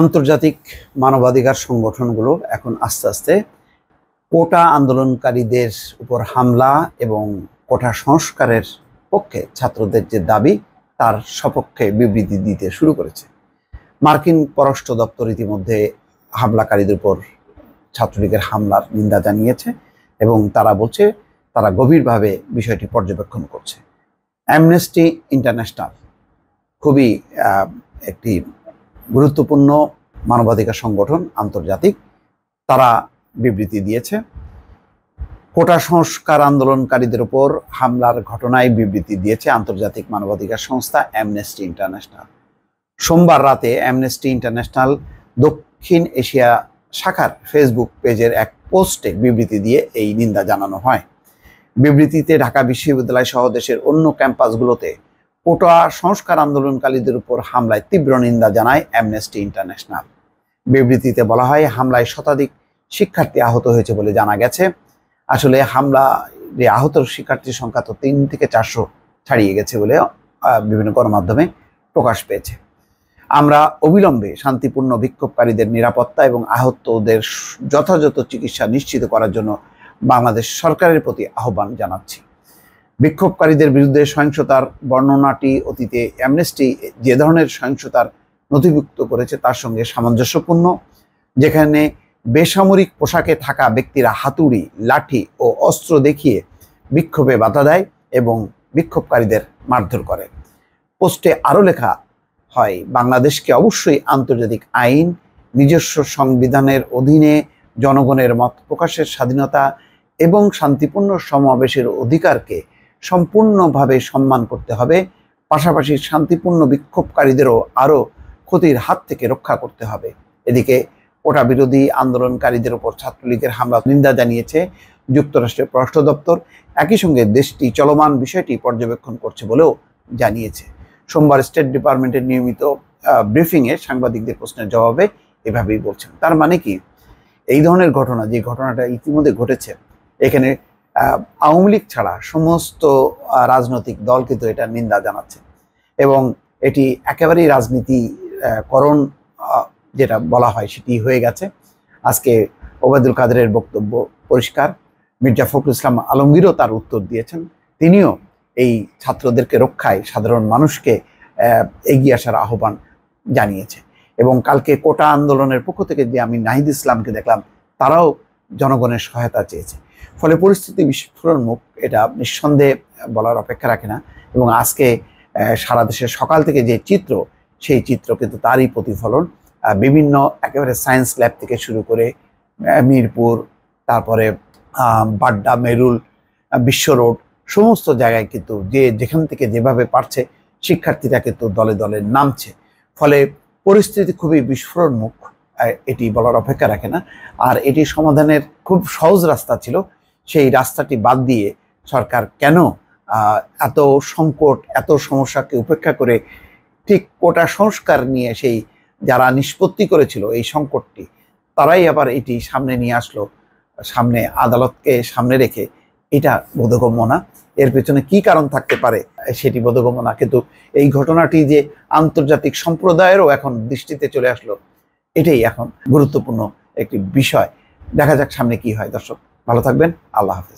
আন্তর্জাতিক মানবাধিকার সংগঠনগুলো এখন আস্তে আস্তে কোটা আন্দোলনকারীদের উপর হামলা এবং কোটা সংস্কারের পক্ষে ছাত্রদের যে দাবি তার সপক্ষে বিবৃতি দিতে শুরু করেছে মার্কিন পররাষ্ট্র দপ্তর ইতিমধ্যে হামলাকারীদের উপর ছাত্রলীগের হামলার নিন্দা জানিয়েছে এবং তারা বলছে তারা গভীরভাবে বিষয়টি পর্যবেক্ষণ করছে অ্যামনেস্টি ইন্টারন্যাশনাল খুবই একটি গুরুত্বপূর্ণ মানবাধিকার সংগঠন আন্তর্জাতিক তারা বিবৃতি দিয়েছে কোটা সংস্কার আন্দোলনকারীদের ওপর হামলার ঘটনায় বিবৃতি দিয়েছে আন্তর্জাতিক মানবাধিকার সংস্থা অ্যামনেস্টি ইন্টারন্যাশনাল সোমবার রাতে অ্যামনেস্টি ইন্টারন্যাশনাল দক্ষিণ এশিয়া শাখার ফেসবুক পেজের এক পোস্টে বিবৃতি দিয়ে এই নিন্দা জানানো হয় বিবৃতিতে ঢাকা বিশ্ববিদ্যালয় সহ দেশের অন্য ক্যাম্পাসগুলোতে কোটা সংস্কার আন্দোলনকারীদের উপর হামলায় তীব্র নিন্দা জানায় অ্যামনেস্টি ইন্টারন্যাশনাল বিবৃতিতে বলা হয় হামলায় শতাধিক শিক্ষার্থী আহত হয়েছে বলে জানা গেছে আসলে হামলা আহত শিক্ষার্থীর সংখ্যা তো তিন থেকে চারশো ছাড়িয়ে গেছে বলে বিভিন্ন গণমাধ্যমে প্রকাশ পেয়েছে আমরা অবিলম্বে শান্তিপূর্ণ বিক্ষোভকারীদের নিরাপত্তা এবং আহতদের যথাযথ চিকিৎসা নিশ্চিত করার জন্য বাংলাদেশ সরকারের প্রতি আহ্বান জানাচ্ছি বিক্ষোভকারীদের বিরুদ্ধে সহিংসতার বর্ণনাটি অতীতে অ্যামনেস্টি যে ধরনের সহিংসতার নথিভুক্ত করেছে তার সঙ্গে সামঞ্জস্যপূর্ণ যেখানে বেসামরিক পোশাকে থাকা ব্যক্তিরা হাতুড়ি লাঠি ও অস্ত্র দেখিয়ে বিক্ষোভে বাধা দেয় এবং বিক্ষোভকারীদের মারধর করে পোস্টে আরও লেখা হয় বাংলাদেশকে অবশ্যই আন্তর্জাতিক আইন নিজস্ব সংবিধানের অধীনে জনগণের মত প্রকাশের স্বাধীনতা এবং শান্তিপূর্ণ সমাবেশের অধিকারকে সম্পূর্ণভাবে সম্মান করতে হবে পাশাপাশি শান্তিপূর্ণ বিক্ষোভকারীদেরও আরও ক্ষতির হাত থেকে রক্ষা করতে হবে এদিকে কোটা বিরোধী আন্দোলনকারীদের ওপর ছাত্রলীগের হামলা নিন্দা জানিয়েছে যুক্তরাষ্ট্রের পররাষ্ট্র দপ্তর একই সঙ্গে দেশটি চলমান বিষয়টি পর্যবেক্ষণ করছে বলেও জানিয়েছে সোমবার স্টেট ডিপার্টমেন্টের নিয়মিত ব্রিফিংয়ে সাংবাদিকদের প্রশ্নের জবাবে এভাবেই বলছেন তার মানে কি এই ধরনের ঘটনা যে ঘটনাটা ইতিমধ্যে ঘটেছে এখানে আওয়ামী লীগ ছাড়া সমস্ত রাজনৈতিক দল কিন্তু এটা নিন্দা জানাচ্ছে এবং এটি একেবারেই রাজনীতিকরণ যেটা বলা হয় সেটি হয়ে গেছে আজকে ওবায়দুল কাদেরের বক্তব্য পরিষ্কার মির্জা ফখরুল ইসলাম আলমগীরও তার উত্তর দিয়েছেন তিনিও এই ছাত্রদেরকে রক্ষায় সাধারণ মানুষকে এগিয়ে আসার আহ্বান জানিয়েছে এবং কালকে কোটা আন্দোলনের পক্ষ থেকে যে আমি নাহিদ ইসলামকে দেখলাম তারাও জনগণের সহায়তা চেয়েছে ফলে পরিস্থিতি বিস্ফোরণ মুখ এটা নিঃসন্দেহে বলার অপেক্ষা রাখে না এবং আজকে সারা দেশের সকাল থেকে যে চিত্র সেই চিত্র কিন্তু তারই প্রতিফলন বিভিন্ন একেবারে সায়েন্স ল্যাব থেকে শুরু করে মিরপুর তারপরে বাড্ডা মেরুল বিশ্ব রোড সমস্ত জায়গায় কিন্তু যে যেখান থেকে যেভাবে পারছে শিক্ষার্থীরা কিন্তু দলে দলে নামছে ফলে পরিস্থিতি খুবই বিস্ফোরণমুখ এটি বলার অপেক্ষা রাখে না আর এটি সমাধানের খুব সহজ রাস্তা ছিল সেই রাস্তাটি বাদ দিয়ে সরকার কেন এত সংকট এত সমস্যাকে উপেক্ষা করে ঠিক কোটা সংস্কার নিয়ে সেই যারা নিষ্পত্তি করেছিল এই সংকটটি তারাই আবার এটি সামনে নিয়ে আসলো সামনে আদালতকে সামনে রেখে এটা বোধগম্য না এর পেছনে কি কারণ থাকতে পারে সেটি বোধগম্য না কিন্তু এই ঘটনাটি যে আন্তর্জাতিক সম্প্রদায়েরও এখন দৃষ্টিতে চলে আসলো এটাই এখন গুরুত্বপূর্ণ একটি বিষয় দেখা যাক সামনে কি হয় দর্শক ভালো থাকবেন আল্লাহ হাফিজ